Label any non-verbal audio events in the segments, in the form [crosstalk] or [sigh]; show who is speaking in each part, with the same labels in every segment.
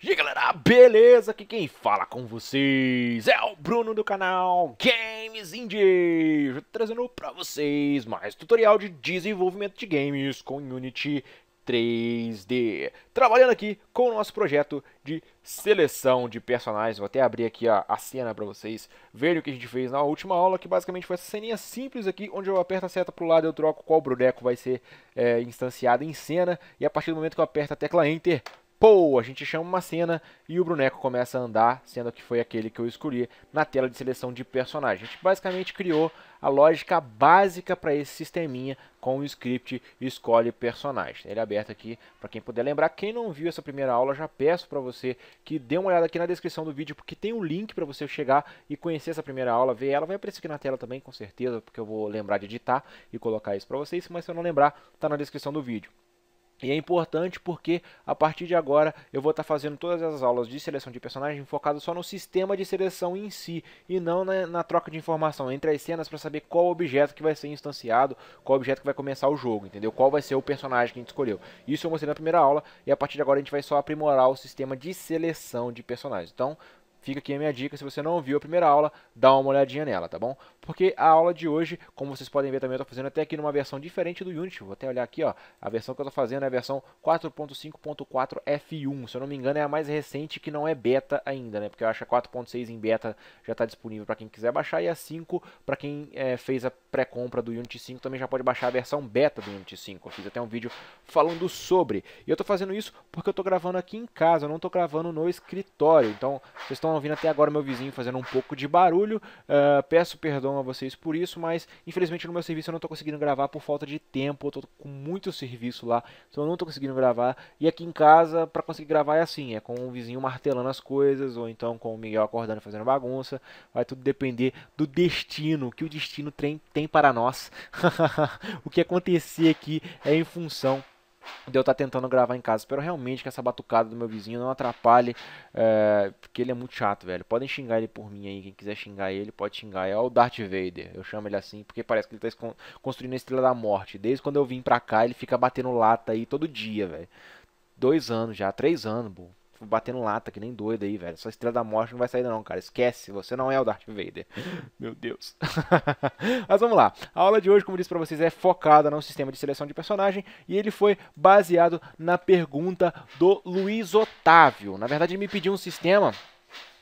Speaker 1: E aí galera, beleza? Aqui quem fala com vocês é o Bruno do canal Games Indie, trazendo para vocês mais tutorial de desenvolvimento de games com Unity 3D. Trabalhando aqui com o nosso projeto de seleção de personagens, vou até abrir aqui a, a cena para vocês verem o que a gente fez na última aula, que basicamente foi essa ceninha simples aqui, onde eu aperto a seta para o lado e eu troco qual boneco vai ser é, instanciado em cena, e a partir do momento que eu aperto a tecla Enter, Pô, a gente chama uma cena e o boneco começa a andar, sendo que foi aquele que eu escolhi na tela de seleção de personagem. A gente basicamente criou a lógica básica para esse sisteminha com o script escolhe personagem. Ele é aberto aqui para quem puder lembrar. Quem não viu essa primeira aula, já peço para você que dê uma olhada aqui na descrição do vídeo, porque tem um link para você chegar e conhecer essa primeira aula, ver ela. Vai aparecer aqui na tela também, com certeza, porque eu vou lembrar de editar e colocar isso para vocês, mas se eu não lembrar, está na descrição do vídeo. E é importante porque a partir de agora eu vou estar tá fazendo todas as aulas de seleção de personagem focadas só no sistema de seleção em si e não na, na troca de informação entre as cenas para saber qual objeto que vai ser instanciado, qual objeto que vai começar o jogo, entendeu? Qual vai ser o personagem que a gente escolheu. Isso eu mostrei na primeira aula e a partir de agora a gente vai só aprimorar o sistema de seleção de personagens. Então Fica aqui a minha dica, se você não viu a primeira aula, dá uma olhadinha nela, tá bom? Porque a aula de hoje, como vocês podem ver também, eu estou fazendo até aqui numa versão diferente do Unity. Vou até olhar aqui, ó, a versão que eu estou fazendo é a versão 4.5.4 F1. Se eu não me engano, é a mais recente que não é beta ainda, né? Porque eu acho que a 4.6 em beta já está disponível para quem quiser baixar e a 5 para quem é, fez a pré-compra do Unity 5 também já pode baixar a versão beta do Unity 5. Eu fiz até um vídeo falando sobre. E eu estou fazendo isso porque eu estou gravando aqui em casa, eu não estou gravando no escritório. Então, vocês estão ouvindo até agora meu vizinho fazendo um pouco de barulho. Uh, peço perdão a vocês por isso, mas infelizmente no meu serviço eu não estou conseguindo gravar por falta de tempo. Eu tô com muito serviço lá, então eu não estou conseguindo gravar. E aqui em casa, para conseguir gravar é assim, é com o vizinho martelando as coisas, ou então com o Miguel acordando e fazendo bagunça. Vai tudo depender do destino, que o destino tem, tem para nós. [laughs] o que acontecer aqui é em função de eu estar tá tentando gravar em casa. Espero realmente que essa batucada do meu vizinho não atrapalhe, é, porque ele é muito chato, velho. Podem xingar ele por mim aí, quem quiser xingar ele, pode xingar. É o Darth Vader, eu chamo ele assim, porque parece que ele está construindo a Estrela da Morte. Desde quando eu vim pra cá, ele fica batendo lata aí todo dia, velho. Dois anos já, três anos, pô. Tipo, batendo lata que nem doido aí, velho. só estrela da morte não vai sair não, cara. Esquece, você não é o Darth Vader. [gasps] Meu Deus. [laughs] Mas vamos lá. A aula de hoje, como eu disse para vocês, é focada no sistema de seleção de personagem e ele foi baseado na pergunta do Luiz Otávio. Na verdade, ele me pediu um sistema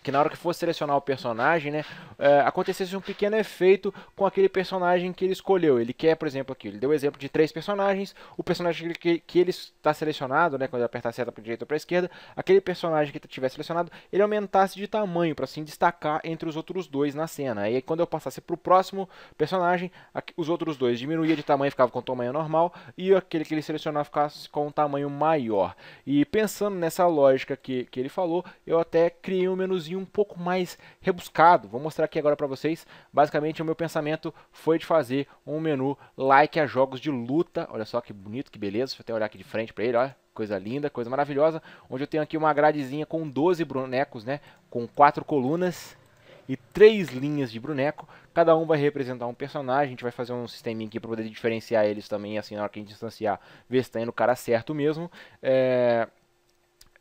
Speaker 1: que na hora que fosse selecionar o personagem, né, é, acontecesse um pequeno efeito com aquele personagem que ele escolheu. Ele quer, por exemplo, aqui, ele deu o exemplo de três personagens, o personagem que, que ele está selecionado, né, quando ele apertar a seta para direita ou para esquerda, aquele personagem que tiver selecionado, ele aumentasse de tamanho para assim destacar entre os outros dois na cena. Aí quando eu passasse para o próximo personagem, os outros dois diminuía de tamanho, ficava com o tamanho normal, e aquele que ele selecionar ficasse com um tamanho maior. E pensando nessa lógica que, que ele falou, eu até criei um menuzinho um pouco mais rebuscado. Vou mostrar aqui agora para vocês. Basicamente, o meu pensamento foi de fazer um menu like a jogos de luta. Olha só que bonito, que beleza. Deixa eu até olhar aqui de frente para ele, olha coisa linda, coisa maravilhosa, onde eu tenho aqui uma gradezinha com 12 bonecos, né, com quatro colunas e três linhas de boneco, cada um vai representar um personagem, a gente vai fazer um sisteminha aqui para poder diferenciar eles também, assim, na hora que a gente instanciar, ver se está indo o cara certo mesmo, é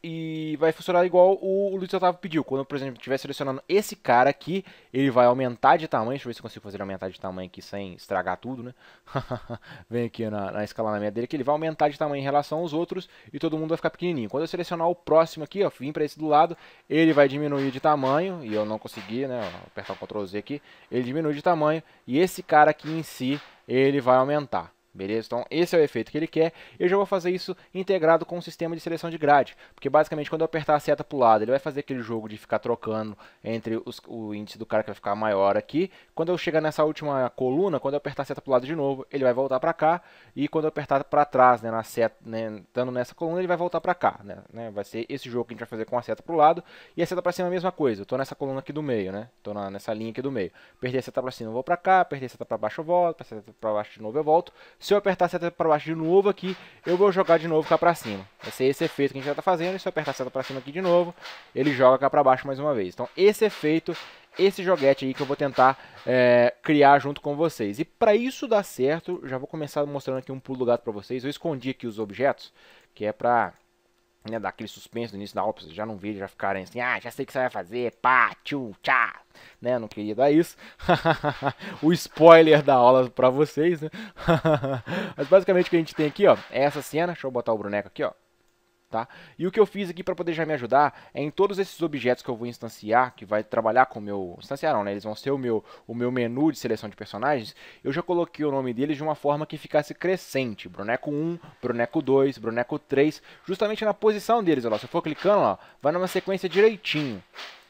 Speaker 1: e vai funcionar igual o, o Luiz Otávio pediu. Quando, por exemplo, estiver selecionando esse cara aqui, ele vai aumentar de tamanho. Deixa eu ver se eu consigo fazer aumentar de tamanho aqui sem estragar tudo, né? [laughs] Vem aqui na, na escalonamento dele que ele vai aumentar de tamanho em relação aos outros e todo mundo vai ficar pequenininho. Quando eu selecionar o próximo aqui, ó, vim para esse do lado, ele vai diminuir de tamanho e eu não consegui, né? Vou apertar o Ctrl Z aqui, ele diminui de tamanho e esse cara aqui em si, ele vai aumentar. Beleza? Então esse é o efeito que ele quer. Eu já vou fazer isso integrado com o sistema de seleção de grade, porque basicamente quando eu apertar a seta para o lado, ele vai fazer aquele jogo de ficar trocando entre os, o índice do cara que vai ficar maior aqui. Quando eu chegar nessa última coluna, quando eu apertar a seta para o lado de novo, ele vai voltar para cá, e quando eu apertar para trás, né, na seta, né, estando nessa coluna, ele vai voltar para cá. Né, né, vai ser esse jogo que a gente vai fazer com a seta para o lado, e a seta para cima é a mesma coisa. Eu estou nessa coluna aqui do meio, né? Estou nessa linha aqui do meio. Perder a seta para cima, eu vou para cá, perder a seta para baixo, eu volto, perder a seta para baixo de novo, eu volto se eu apertar a seta para baixo de novo aqui, eu vou jogar de novo cá para cima. Vai ser é esse efeito que a gente já está fazendo. E se eu apertar a seta para cima aqui de novo, ele joga cá para baixo mais uma vez. Então esse efeito, é esse joguete aí que eu vou tentar é, criar junto com vocês. E para isso dar certo, já vou começar mostrando aqui um pulo do gato para vocês. Eu escondi aqui os objetos, que é para né, daquele suspense no início da aula, já não vejam, já ficarem assim, ah, já sei o que você vai fazer, pá, tchum, tchá, né, não queria dar isso, [laughs] o spoiler da aula pra vocês, né, [laughs] mas basicamente o que a gente tem aqui, ó, é essa cena, deixa eu botar o boneco aqui, ó, tá? E o que eu fiz aqui para poder já me ajudar é em todos esses objetos que eu vou instanciar, que vai trabalhar com o meu... instanciarão, né? Eles vão ser o meu, o meu menu de seleção de personagens. Eu já coloquei o nome deles de uma forma que ficasse crescente. Boneco 1, boneco 2, boneco 3, justamente na posição deles. Ó, se eu for clicando, ó, vai numa sequência direitinho.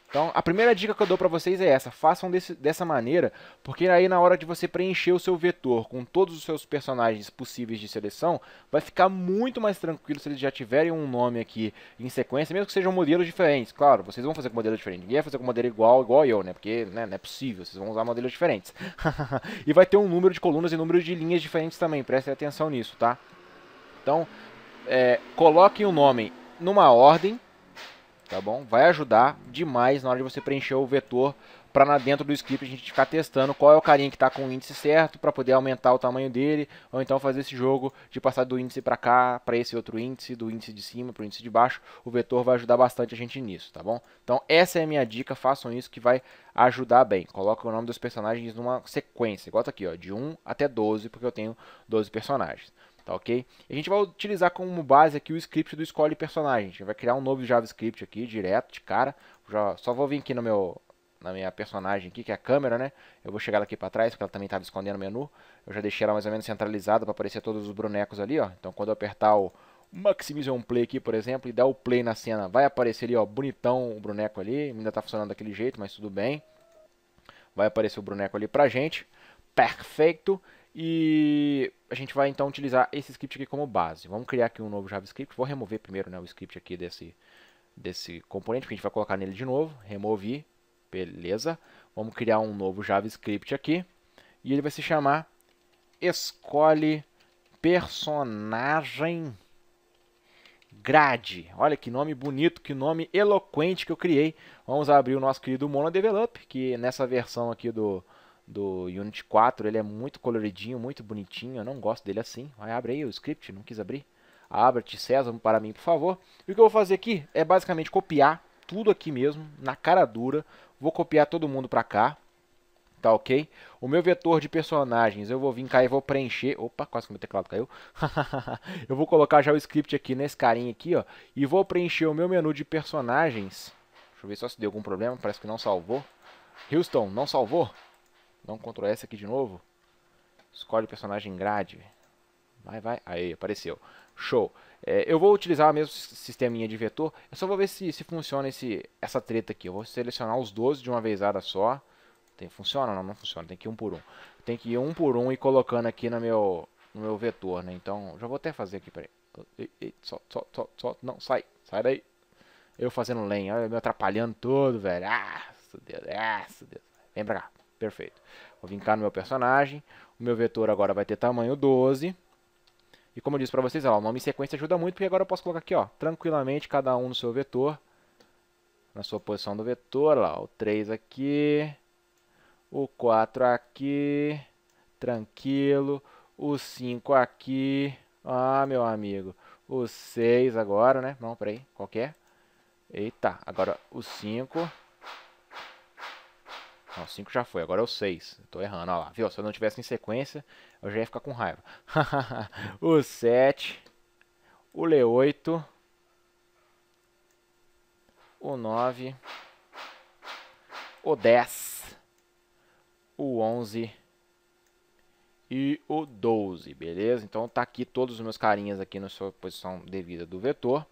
Speaker 1: Então, a primeira dica que eu dou para vocês é essa: façam desse, dessa maneira, porque aí na hora de você preencher o seu vetor com todos os seus personagens possíveis de seleção, vai ficar muito mais tranquilo se eles já tiverem um nome aqui em sequência, mesmo que sejam modelos diferentes. Claro, vocês vão fazer com modelo diferente, ninguém vai fazer com modelo igual, igual eu, né? Porque né, não é possível, vocês vão usar modelos diferentes. [laughs] e vai ter um número de colunas e número de linhas diferentes também, prestem atenção nisso, tá? Então, é, coloquem o nome numa ordem tá bom? Vai ajudar demais na hora de você preencher o vetor para dentro do script a gente ficar testando qual é o carinha que está com o índice certo para poder aumentar o tamanho dele, ou então fazer esse jogo de passar do índice para cá, para esse outro índice, do índice de cima para o índice de baixo. O vetor vai ajudar bastante a gente nisso, tá bom? Então essa é a minha dica, façam isso que vai ajudar bem. Coloca o nome dos personagens numa sequência, igual tá aqui, ó, de 1 até 12, porque eu tenho 12 personagens tá ok? A gente vai utilizar como base aqui o script do escolhe personagem. A gente vai criar um novo JavaScript aqui, direto, de cara. Já, só vou vir aqui no meu, na minha personagem aqui, que é a câmera, né? Eu vou chegar ela aqui para trás, porque ela também estava escondendo o menu. Eu já deixei ela mais ou menos centralizada para aparecer todos os bonecos ali, ó. Então quando eu apertar o Maximize on Play aqui, por exemplo, e dar o play na cena, vai aparecer ali, ó, bonitão o boneco ali. Ainda está funcionando daquele jeito, mas tudo bem. Vai aparecer o boneco ali pra gente. Perfeito. E a gente vai então utilizar esse script aqui como base. Vamos criar aqui um novo JavaScript. Vou remover primeiro né, o script aqui desse, desse componente, porque a gente vai colocar nele de novo. Removi, beleza. Vamos criar um novo JavaScript aqui. E ele vai se chamar escolhe personagem grade. Olha que nome bonito, que nome eloquente que eu criei. Vamos abrir o nosso querido Mono Develop, que nessa versão aqui do, do Unity 4, ele é muito coloridinho, muito bonitinho, eu não gosto dele assim. Vai, abre aí o script, não quis abrir. Abre-te, César, para mim, por favor. E o que eu vou fazer aqui é basicamente copiar tudo aqui mesmo, na cara dura. Vou copiar todo mundo para cá, tá ok? O meu vetor de personagens, eu vou vir cá e vou preencher... Opa, quase que meu teclado caiu. [laughs] eu vou colocar já o script aqui nesse carinha aqui, ó. E vou preencher o meu menu de personagens. Deixa eu ver só se deu algum problema, parece que não salvou. Houston, não salvou? Dá um Ctrl S aqui de novo. Escolhe o personagem grade. Vai, vai. Aí, apareceu. Show. É, eu vou utilizar o mesmo sisteminha de vetor. Eu só vou ver se, se funciona esse, essa treta aqui. Eu vou selecionar os 12 de uma vezada só. Tem, funciona? Não, não funciona. Tem que ir um por um. Tem que ir um por um e colocando aqui no meu, no meu vetor, né? Então, já vou até fazer aqui, peraí. Ei, ei, só, só. só, Não, sai. Sai daí. Eu fazendo lenha. Olha, me atrapalhando todo, velho. Ah, meu Deus. Ah, meu Deus. Vem pra cá. Perfeito. Vou vincar cá no meu personagem. O meu vetor agora vai ter tamanho 12. E como eu disse para vocês, ó, o nome em sequência ajuda muito, porque agora eu posso colocar aqui, ó, tranquilamente, cada um no seu vetor. Na sua posição do vetor, lá, o 3 aqui, o 4 aqui, tranquilo, o 5 aqui, ah, meu amigo, o 6 agora, né? Não, peraí, qualquer. É? Eita, agora o 5... Não, 5 já foi, agora é o 6. Tô errando, olha lá. Viu? Se eu não tivesse em sequência, eu já ia ficar com raiva. [laughs] o 7. O L8. O 9. O 10. O 11. E o 12, beleza? Então tá aqui todos os meus carinhas aqui na sua posição devida do vetor.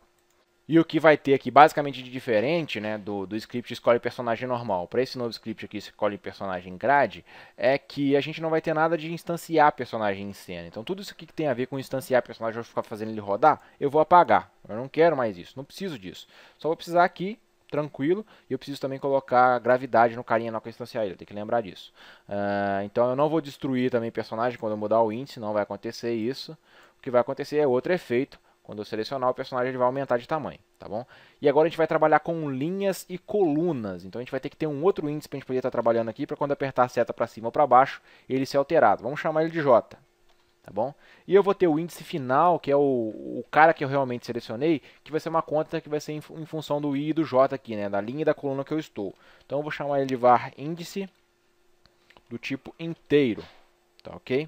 Speaker 1: E o que vai ter aqui basicamente de diferente né, do, do script escolhe personagem normal para esse novo script aqui escolhe personagem grade é que a gente não vai ter nada de instanciar personagem em cena. Então tudo isso aqui que tem a ver com instanciar personagem, eu vou ficar fazendo ele rodar, eu vou apagar. Eu não quero mais isso, não preciso disso. Só vou precisar aqui tranquilo. E eu preciso também colocar gravidade no carinha na constância ele, tem que lembrar disso. Uh, então eu não vou destruir também personagem quando eu mudar o índice, não vai acontecer isso. O que vai acontecer é outro efeito, quando eu selecionar o personagem, ele vai aumentar de tamanho, tá bom? E agora a gente vai trabalhar com linhas e colunas. Então a gente vai ter que ter um outro índice para a gente poder estar tá trabalhando aqui, para quando apertar a seta para cima ou para baixo, ele ser alterado. Vamos chamar ele de J, tá bom? E eu vou ter o índice final, que é o, o cara que eu realmente selecionei, que vai ser uma conta que vai ser em, em função do I e do J aqui, né? Da linha e da coluna que eu estou. Então eu vou chamar ele de var índice do tipo inteiro, tá ok?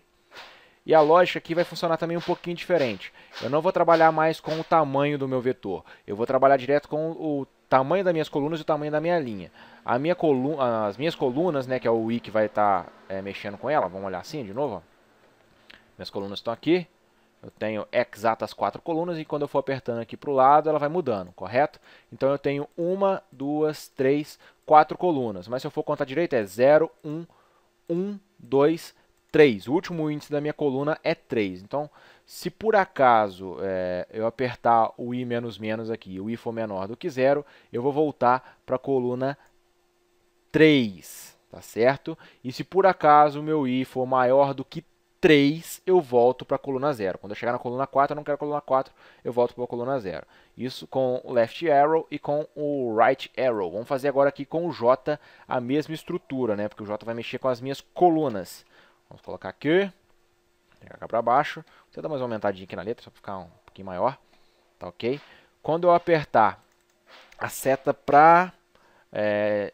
Speaker 1: E a lógica aqui vai funcionar também um pouquinho diferente. Eu não vou trabalhar mais com o tamanho do meu vetor. Eu vou trabalhar direto com o tamanho das minhas colunas e o tamanho da minha linha. A minha coluna, as minhas colunas, né, que é o i que vai estar tá, é, mexendo com ela. Vamos olhar assim de novo. Minhas colunas estão aqui. Eu tenho exatas quatro colunas e quando eu for apertando aqui para o lado, ela vai mudando, correto? Então eu tenho uma, duas, três, quatro colunas. Mas se eu for contar direito, é 0, 1, 1, 2, 3. 3. O último índice da minha coluna é 3. Então, se por acaso é, eu apertar o i menos menos aqui o i for menor do que zero, eu vou voltar para a coluna 3, tá certo? E se por acaso o meu i for maior do que 3, eu volto para a coluna 0. Quando eu chegar na coluna 4, eu não quero a coluna 4, eu volto para a coluna 0. Isso com o left arrow e com o right arrow. Vamos fazer agora aqui com o J a mesma estrutura, né? porque o J vai mexer com as minhas colunas. Vamos colocar aqui. Pegar cá pra baixo. Você dá mais uma aumentadinha aqui na letra, só pra ficar um pouquinho maior. Tá ok? Quando eu apertar a seta pra... É,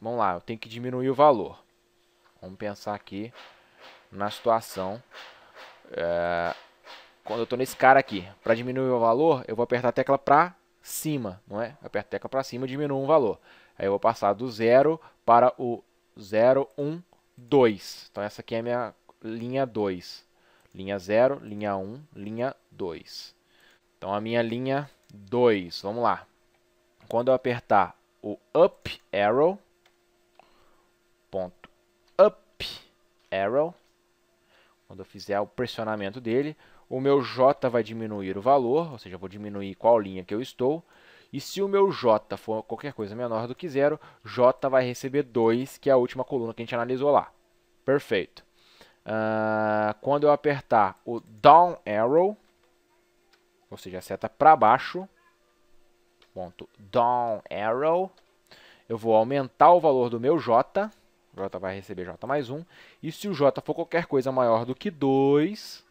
Speaker 1: vamos lá, eu tenho que diminuir o valor. Vamos pensar aqui na situação. É, quando eu estou nesse cara aqui, para diminuir o valor, eu vou apertar a tecla para cima, não é? Aperto a tecla para cima e diminuo um valor. Aí eu vou passar do 0 para o 0, 1, 2. Então essa aqui é a minha linha 2. Linha 0, linha 1, um, linha 2. Então a minha linha 2, vamos lá. Quando eu apertar o up arrow, ponto up arrow, quando eu fizer o pressionamento dele, o meu J vai diminuir o valor, ou seja, eu vou diminuir qual linha que eu estou, e se o meu J for qualquer coisa menor do que zero, J vai receber 2, que é a última coluna que a gente analisou lá. Perfeito. Uh, quando eu apertar o Down Arrow, ou seja, a seta para baixo, ponto Down Arrow, eu vou aumentar o valor do meu J, J vai receber J mais 1, e se o J for qualquer coisa maior do que 2,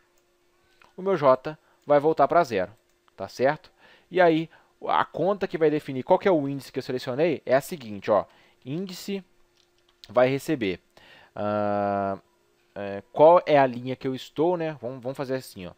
Speaker 1: o meu J vai voltar para zero, tá certo? E aí a conta que vai definir qual que é o índice que eu selecionei é a seguinte, ó, índice vai receber uh, é, qual é a linha que eu estou, né? Vamos, vamos fazer assim, ó.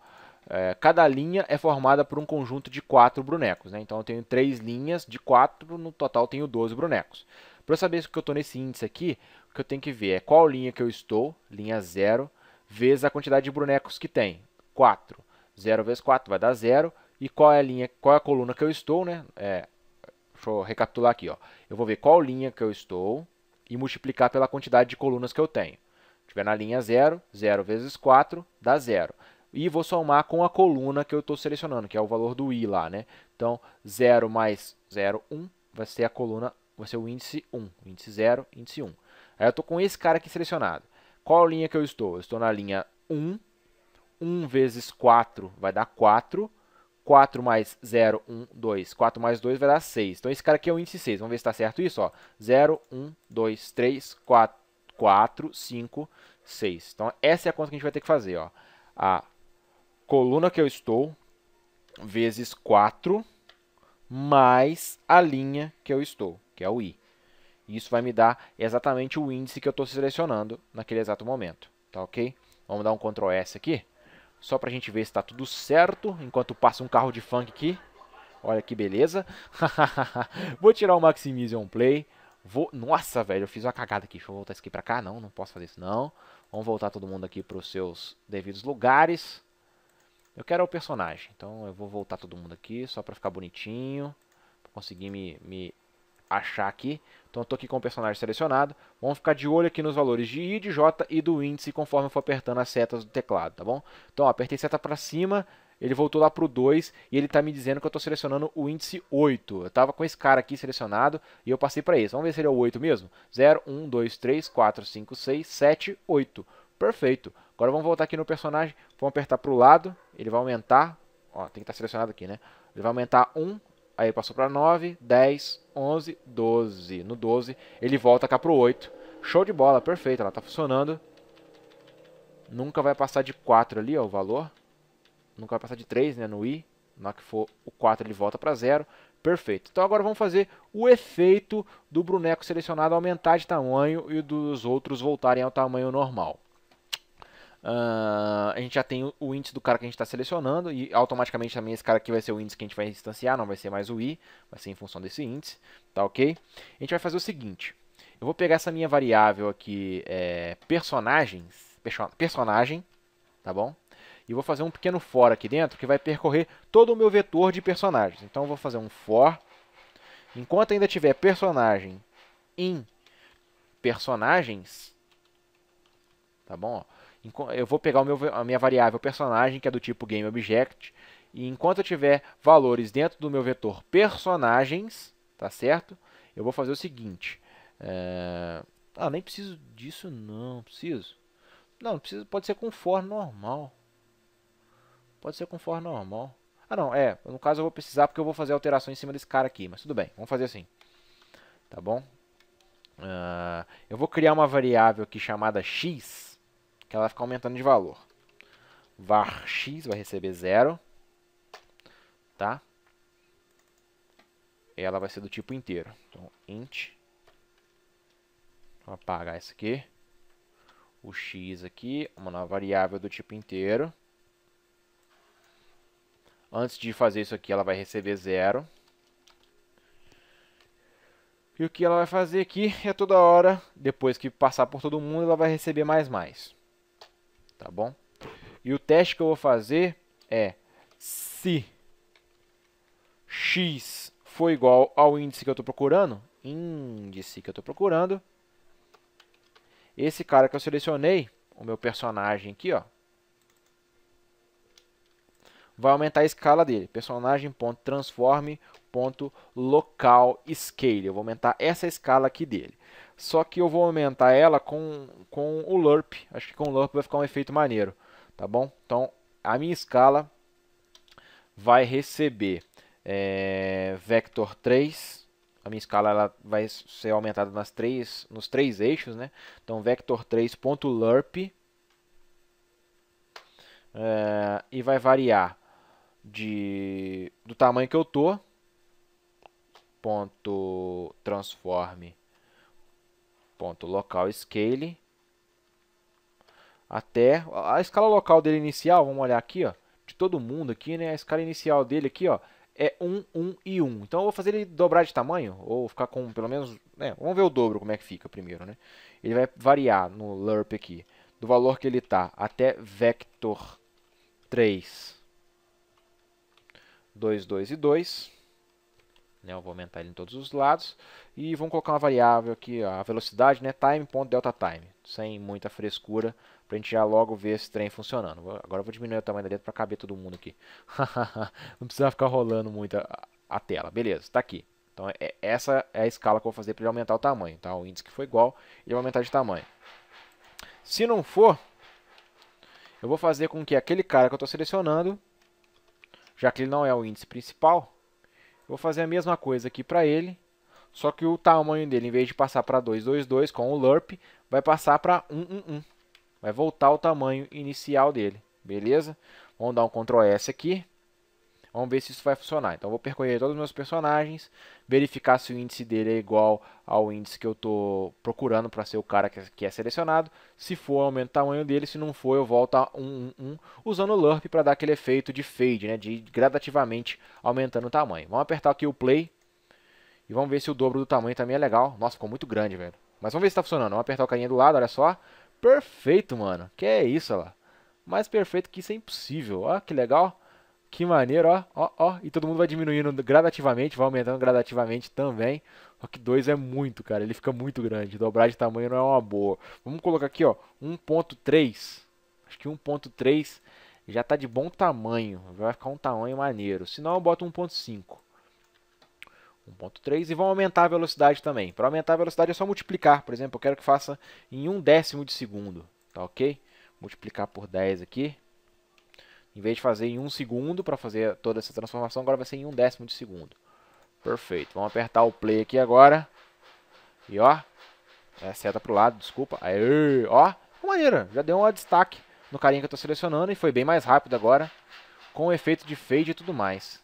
Speaker 1: É, cada linha é formada por um conjunto de quatro bonecos, né? Então eu tenho três linhas de quatro, no total tenho 12 bonecos. Para eu saber que eu estou nesse índice aqui, o que eu tenho que ver é qual linha que eu estou, linha 0, vezes a quantidade de bonecos que tem, 4. 0 vezes 4 vai dar 0, e qual é a linha, qual é a coluna que eu estou, né? É, deixa eu recapitular aqui, ó. Eu vou ver qual linha que eu estou e multiplicar pela quantidade de colunas que eu tenho. Se estiver na linha 0, 0 vezes 4 dá 0. E vou somar com a coluna que eu estou selecionando, que é o valor do i lá, né? Então, 0 mais 0, 1, vai ser a coluna, vai ser o índice 1. índice 0, índice 1. Aí eu estou com esse cara aqui selecionado. Qual linha que eu estou? Eu estou na linha 1. 1 vezes 4 vai dar 4 4 mais 0, 1, 2. 4 mais 2 vai dar 6. Então, esse cara aqui é o índice 6. Vamos ver se está certo isso. Ó. 0, 1, 2, 3, 4, 4, 5, 6. Então, essa é a conta que a gente vai ter que fazer. Ó. A coluna que eu estou vezes 4 mais a linha que eu estou, que é o i. Isso vai me dar exatamente o índice que eu estou selecionando naquele exato momento. Tá ok? Vamos dar um Ctrl S aqui. Só pra gente ver se tá tudo certo. Enquanto passa um carro de funk aqui. Olha que beleza. [laughs] Vou tirar o Maximilian Play. Vou... Nossa, velho, eu fiz uma cagada aqui. Deixa eu voltar isso aqui pra cá. Não, não posso fazer isso, não. Vamos voltar todo mundo aqui pros seus devidos lugares. Eu quero o personagem. Então eu vou voltar todo mundo aqui só pra ficar bonitinho. Pra conseguir me, me achar aqui. Então estou aqui com o personagem selecionado. Vamos ficar de olho aqui nos valores de I, de J e do índice conforme eu for apertando as setas do teclado, tá bom? Então ó, apertei seta para cima, ele voltou lá para o 2 e ele está me dizendo que eu estou selecionando o índice 8. Eu estava com esse cara aqui selecionado e eu passei para esse. Vamos ver se ele é o 8 mesmo? 0, 1, 2, 3, 4, 5, 6, 7, 8. Perfeito. Agora vamos voltar aqui no personagem, vamos apertar para o lado, ele vai aumentar, ó, tem que estar tá selecionado aqui, né? Ele vai aumentar 1, aí passou para 9, 10, 11, 12. No 12, ele volta cá o 8. Show de bola, perfeito, ela está funcionando. Nunca vai passar de 4 ali, ó, o valor. Nunca vai passar de 3, né, no i. Na hora que for o 4, ele volta para 0. Perfeito. Então agora vamos fazer o efeito do boneco selecionado aumentar de tamanho e dos outros voltarem ao tamanho normal. Uh, a gente já tem o índice do cara que a gente está selecionando e automaticamente também esse cara aqui vai ser o índice que a gente vai instanciar, não vai ser mais o i, vai ser em função desse índice, tá ok? A gente vai fazer o seguinte, eu vou pegar essa minha variável aqui, é, personagens, personagem, tá bom? E vou fazer um pequeno for aqui dentro que vai percorrer todo o meu vetor de personagens. Então eu vou fazer um for, enquanto ainda tiver personagem em personagens, tá bom? Ó, eu vou pegar meu, a minha variável personagem, que é do tipo GameObject, e enquanto eu tiver valores dentro do meu vetor personagens, tá certo? Eu vou fazer o seguinte. É... Ah, nem preciso disso não, preciso. Não, preciso, pode ser com for normal. Pode ser com for normal. Ah não, é, no caso eu vou precisar porque eu vou fazer alteração em cima desse cara aqui, mas tudo bem, vamos fazer assim. Tá bom? Uh, eu vou criar uma variável aqui chamada x, que ela vai ficar aumentando de valor. var x vai receber zero, tá? Ela vai ser do tipo inteiro. Então, int. Vou apagar isso aqui. O x aqui, uma nova variável do tipo inteiro. Antes de fazer isso aqui, ela vai receber zero. E o que ela vai fazer aqui é toda hora, depois que passar por todo mundo, ela vai receber mais mais tá bom? E o teste que eu vou fazer é se x for igual ao índice que eu estou procurando, índice que eu estou procurando, esse cara que eu selecionei, o meu personagem aqui, ó, vai aumentar a escala dele, personagem.transform.localScale, scale, eu vou aumentar essa escala aqui dele só que eu vou aumentar ela com, com o LURP. Acho que com o LURP vai ficar um efeito maneiro, tá bom? Então, a minha escala vai receber é, vector 3, a minha escala ela vai ser aumentada nas três, nos três eixos, né? Então, vector 3.lerp é, e vai variar de, do tamanho que eu tô, ponto transforme ponto local scale até a escala local dele inicial, vamos olhar aqui, ó, de todo mundo aqui, né? A escala inicial dele aqui, ó, é 1, 1 e 1. Então eu vou fazer ele dobrar de tamanho, ou ficar com pelo menos, né? Vamos ver o dobro como é que fica primeiro, né? Ele vai variar no LURP aqui, do valor que ele está, até vector 3, 2, 2 e 2. Né, eu vou aumentar ele em todos os lados. E vamos colocar uma variável aqui, ó, a velocidade, né, time.deltaTime, sem muita frescura, para a gente já logo ver esse trem funcionando. agora eu vou diminuir o tamanho da letra para caber todo mundo aqui. [laughs] Não precisa ficar rolando muito a, a tela. Beleza, está aqui. Então é, essa é a escala que eu vou fazer para ele aumentar o tamanho. Tá? O índice que foi igual, ele vai aumentar de tamanho. Se não for, eu vou fazer com que aquele cara que eu estou selecionando, já que ele não é o índice principal, Vou fazer a mesma coisa aqui para ele, só que o tamanho dele, em vez de passar para 222 com o LURP, vai passar para 111. Vai voltar ao tamanho inicial dele, beleza? Vamos dar um Ctrl S aqui. Vamos ver se isso vai funcionar. Então, eu vou percorrer todos os meus personagens, verificar se o índice dele é igual ao índice que eu estou procurando para ser o cara que é, é selecionado. Se for, aumento o tamanho dele. Se não for, eu volto a 1, 1, 1 usando o LURP para dar aquele efeito de fade, né? de gradativamente aumentando o tamanho. Vamos apertar aqui o play e vamos ver se o dobro do tamanho também é legal. Nossa, ficou muito grande, velho. Mas vamos ver se está funcionando. Vamos apertar o carinha do lado, olha só. Perfeito, mano. Que é isso, olha lá. Mais perfeito que isso é impossível. Olha que legal. Que maneiro, ó, ó, ó. E todo mundo vai diminuindo gradativamente, vai aumentando gradativamente também. Só que 2 é muito, cara. Ele fica muito grande. Dobrar de tamanho não é uma boa. Vamos colocar aqui, ó, 1.3. Acho que 1.3 já tá de bom tamanho. Vai ficar um tamanho maneiro. Se não, eu boto 1.5. 1.3 e vão aumentar a velocidade também. Para aumentar a velocidade é só multiplicar. Por exemplo, eu quero que faça em um décimo de segundo. Tá ok? Multiplicar por 10 aqui. Em vez de fazer em um segundo para fazer toda essa transformação, agora vai ser em um décimo de segundo. Perfeito. Vamos apertar o play aqui agora. E ó, é, seta pro lado, desculpa. Aí, ó, maneira, já deu um destaque no carinha que eu tô selecionando e foi bem mais rápido agora, com o efeito de fade e tudo mais.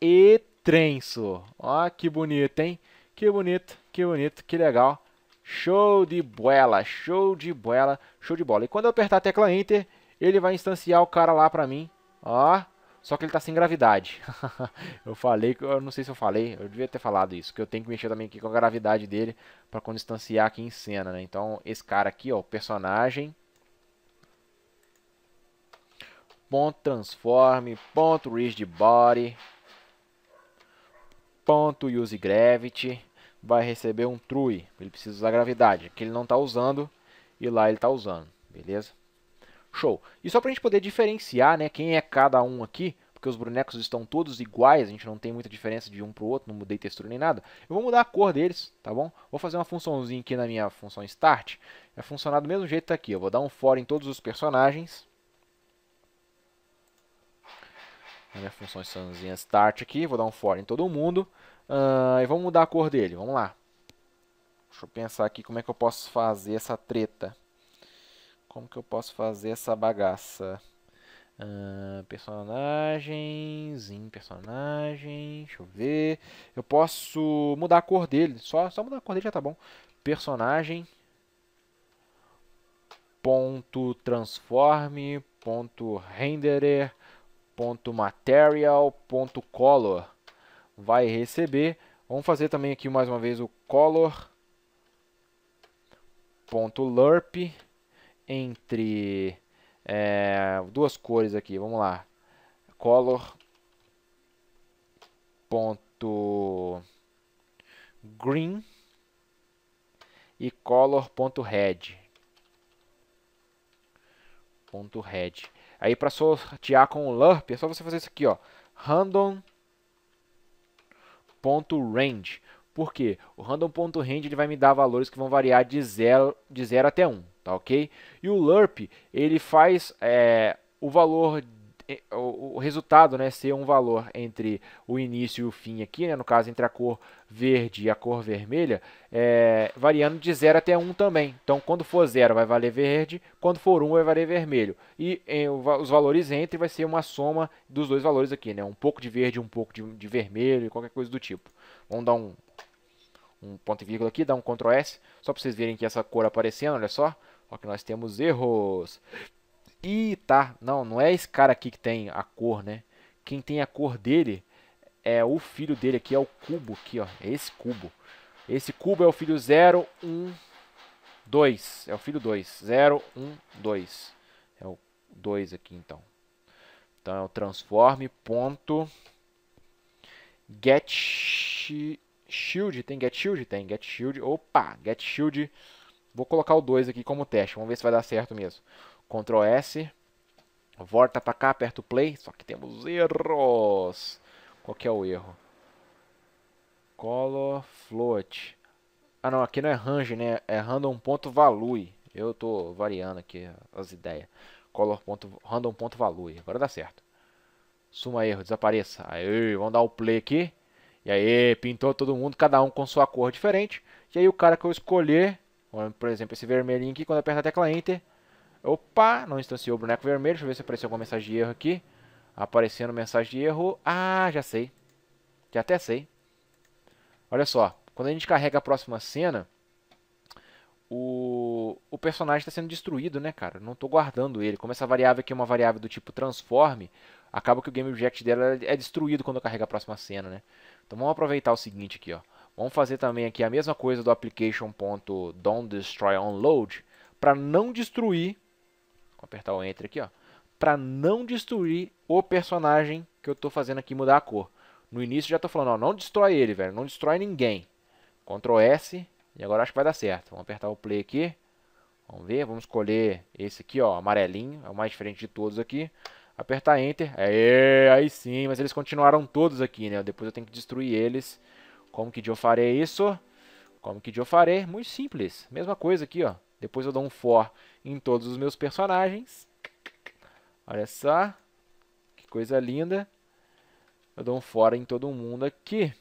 Speaker 1: E trenso. Ó, que bonito, hein? Que bonito, que bonito, que legal. Show de bola, show de bola, show de bola. E quando eu apertar a tecla Enter, ele vai instanciar o cara lá pra mim. Ó. Só que ele tá sem gravidade. [laughs] eu falei, eu não sei se eu falei, eu devia ter falado isso, que eu tenho que mexer também aqui com a gravidade dele para quando instanciar aqui em cena, né? Então, esse cara aqui, ó, personagem ponto transform, ponto rigid body, ponto use gravity, vai receber um true. Ele precisa usar gravidade, que ele não tá usando e lá ele tá usando, beleza? Show. E só para a gente poder diferenciar né, quem é cada um aqui, porque os bonecos estão todos iguais, a gente não tem muita diferença de um para o outro, não mudei textura nem nada. Eu vou mudar a cor deles, tá bom? Vou fazer uma funçãozinha aqui na minha função start, vai funcionar do mesmo jeito tá aqui. Eu vou dar um for em todos os personagens. Na minha funçãozinha start aqui, vou dar um for em todo mundo. Uh, e vamos mudar a cor dele, vamos lá. Deixa eu pensar aqui como é que eu posso fazer essa treta. Como que eu posso fazer essa bagaça? Uh, personagens, em personagem, deixa eu ver. Eu posso mudar a cor dele, só, só mudar a cor dele já tá bom. Personagem, ponto transforme, ponto renderer, ponto material, ponto color. Vai receber. Vamos fazer também aqui mais uma vez o color, ponto lerp entre é, duas cores aqui, vamos lá, color ponto green e color ponto red ponto red aí para sortear com o lerp é só você fazer isso aqui ó random ponto range quê? o random ponto range ele vai me dar valores que vão variar de 0 de zero até 1 um tá ok? E o LERP, ele faz é, o valor, é, o resultado né, ser um valor entre o início e o fim aqui, né, no caso entre a cor verde e a cor vermelha, é, variando de 0 até 1 um também. Então, quando for 0 vai valer verde, quando for 1 um, vai valer vermelho. E em, é, os valores entre vai ser uma soma dos dois valores aqui, né, um pouco de verde, um pouco de, de vermelho, qualquer coisa do tipo. Vamos dar um, um ponto e vírgula aqui, dar um Ctrl S, só para vocês verem que essa cor aparecendo, olha só. Só que nós temos erros. E tá, não, não é esse cara aqui que tem a cor, né? Quem tem a cor dele é o filho dele aqui, é o cubo aqui, ó. É esse cubo. Esse cubo é o filho 0, 1, 2. É o filho 2. 0, 1, 2. É o 2 aqui, então. Então é o transform ponto get shield. Tem get shield? Tem get shield. Opa, get shield Vou colocar o 2 aqui como teste, vamos ver se vai dar certo mesmo. Ctrl S, volta para cá, aperta o play, só que temos erros. Qual que é o erro? Color float. Ah não, aqui não é range, né? É random.value. Eu tô variando aqui as ideias. Color ponto, random ponto value. Agora dá certo. Suma erro, desapareça. Aí, vamos dar o play aqui. E aí, pintou todo mundo, cada um com sua cor diferente. E aí o cara que eu escolher, por exemplo, esse vermelhinho aqui, quando eu a tecla Enter, opa, não instanciou o boneco vermelho, deixa eu ver se apareceu alguma mensagem de erro aqui. Aparecendo mensagem de erro, ah, já sei, já até sei. Olha só, quando a gente carrega a próxima cena, o, o personagem está sendo destruído, né, cara? Não estou guardando ele. Como essa variável aqui é uma variável do tipo transforme, acaba que o game object dela é destruído quando eu carrego a próxima cena, né? Então vamos aproveitar o seguinte aqui, ó. Vamos fazer também aqui a mesma coisa do application.don'tdestroyOnload para não destruir, vou apertar o Enter aqui, ó, para não destruir o personagem que eu estou fazendo aqui mudar a cor. No início já estou falando, ó, não destrói ele, velho, não destrói ninguém. Ctrl S e agora acho que vai dar certo. Vamos apertar o Play aqui, vamos ver, vamos escolher esse aqui, ó, amarelinho, é o mais diferente de todos aqui. Apertar Enter, aí sim, mas eles continuaram todos aqui, né, depois eu tenho que destruir eles como que eu farei isso? Como que eu farei? Muito simples. Mesma coisa aqui, ó. Depois eu dou um for em todos os meus personagens. Olha só. Que coisa linda. Eu dou um for em todo mundo aqui.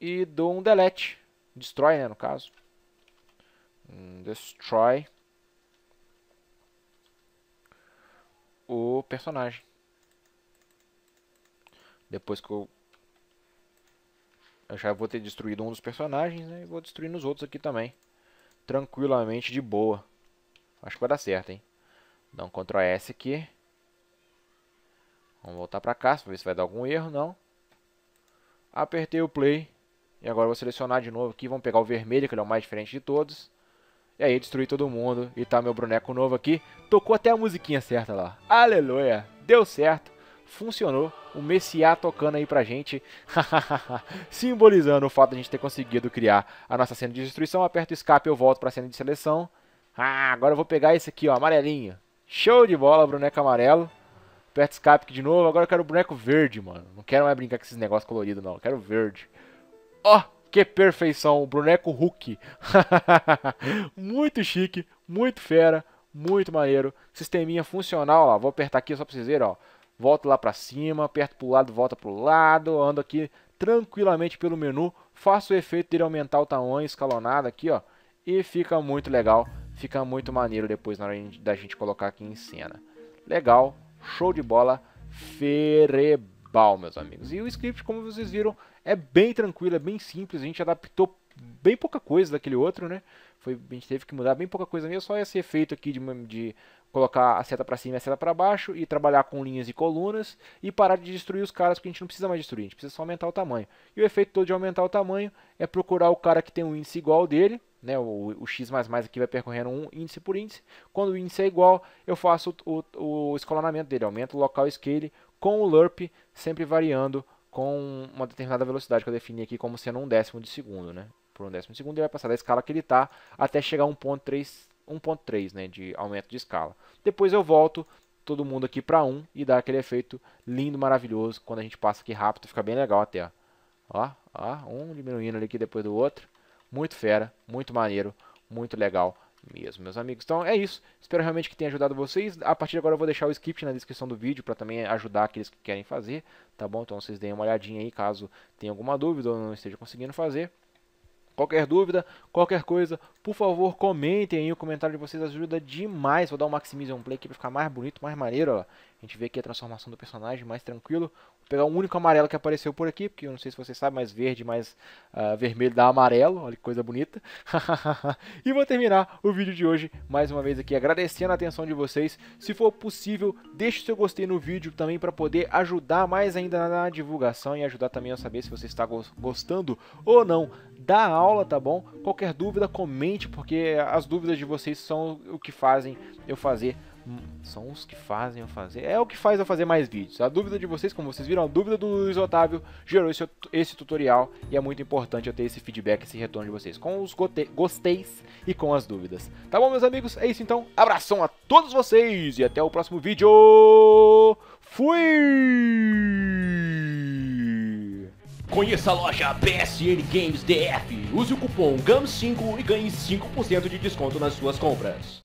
Speaker 1: E dou um delete. destroy, né, no caso. Hum, destroy. O personagem. Depois que eu eu já vou ter destruído um dos personagens, né? E vou destruir nos outros aqui também. Tranquilamente, de boa. Acho que vai dar certo, hein? Dá um Ctrl S aqui. Vamos voltar pra cá, ver se vai dar algum erro, não. Apertei o play. E agora vou selecionar de novo aqui. Vamos pegar o vermelho, que ele é o mais diferente de todos. E aí destruí todo mundo. E tá meu boneco novo aqui. Tocou até a musiquinha certa lá. Aleluia! Deu certo funcionou. O Messiá tocando aí pra gente, [laughs] simbolizando o fato de a gente ter conseguido criar a nossa cena de destruição. Aperto escape, eu volto pra cena de seleção. Ah, agora eu vou pegar esse aqui, ó, amarelinho. Show de bola, boneco amarelo. Aperto escape aqui de novo. Agora eu quero o boneco verde, mano. Não quero mais brincar com esses negócios coloridos, não. Eu quero verde. Ó, oh, que perfeição. O boneco Hulk. [laughs] muito chique, muito fera, muito maneiro. Sisteminha funcional, ó. Vou apertar aqui só pra vocês verem, ó volto lá para cima, aperto para o lado, volta para o lado, ando aqui tranquilamente pelo menu, faço o efeito dele aumentar o tamanho escalonado aqui, ó, e fica muito legal, fica muito maneiro depois na hora da gente colocar aqui em cena. Legal, show de bola, ferebal, meus amigos. E o script, como vocês viram, é bem tranquilo, é bem simples, a gente adaptou bem pouca coisa daquele outro, né? Foi, a gente teve que mudar bem pouca coisa mesmo, é só esse efeito aqui de, de colocar a seta para cima e a seta para baixo e trabalhar com linhas e colunas e parar de destruir os caras porque a gente não precisa mais destruir, a gente precisa só aumentar o tamanho. E o efeito todo de aumentar o tamanho é procurar o cara que tem um índice igual dele, né, o, o x++ aqui vai percorrendo um índice por índice. Quando o índice é igual, eu faço o, o, o escalonamento dele, aumento o local scale com o lerp sempre variando com uma determinada velocidade que eu defini aqui como sendo um décimo de segundo, né? Por um décimo de segundo ele vai passar da escala que ele está até chegar a 1.3 1.3 né, de aumento de escala. Depois eu volto todo mundo aqui para 1 e dá aquele efeito lindo, maravilhoso. Quando a gente passa aqui rápido, fica bem legal até. Ó, ó, um diminuindo ali aqui depois do outro. Muito fera, muito maneiro, muito legal mesmo, meus amigos. Então é isso. Espero realmente que tenha ajudado vocês. A partir de agora eu vou deixar o script na descrição do vídeo para também ajudar aqueles que querem fazer, tá bom? Então vocês deem uma olhadinha aí caso tenha alguma dúvida ou não esteja conseguindo fazer. Qualquer dúvida, qualquer coisa, por favor, comentem aí. O comentário de vocês ajuda demais. Vou dar um um Play aqui pra ficar mais bonito, mais maneiro. Ó. A gente vê aqui a transformação do personagem mais tranquilo. Vou pegar o um único amarelo que apareceu por aqui, porque eu não sei se você sabe, mas verde mais uh, vermelho dá amarelo, olha que coisa bonita. [laughs] e vou terminar o vídeo de hoje mais uma vez aqui agradecendo a atenção de vocês. Se for possível, deixe o seu gostei no vídeo também para poder ajudar mais ainda na divulgação e ajudar também a saber se você está gostando ou não da aula, tá bom? Qualquer dúvida, comente, porque as dúvidas de vocês são o que fazem eu fazer são os que fazem eu fazer. É o que faz eu fazer mais vídeos. A dúvida de vocês, como vocês viram, a dúvida do Luiz Otávio gerou esse, esse tutorial e é muito importante eu ter esse feedback, esse retorno de vocês, com os gosteis e com as dúvidas. Tá bom, meus amigos? É isso então. Abração a todos vocês e até o próximo vídeo. Fui! Conheça a loja PSN Games DF. Use o cupom GAM5 e ganhe 5% de desconto nas suas compras.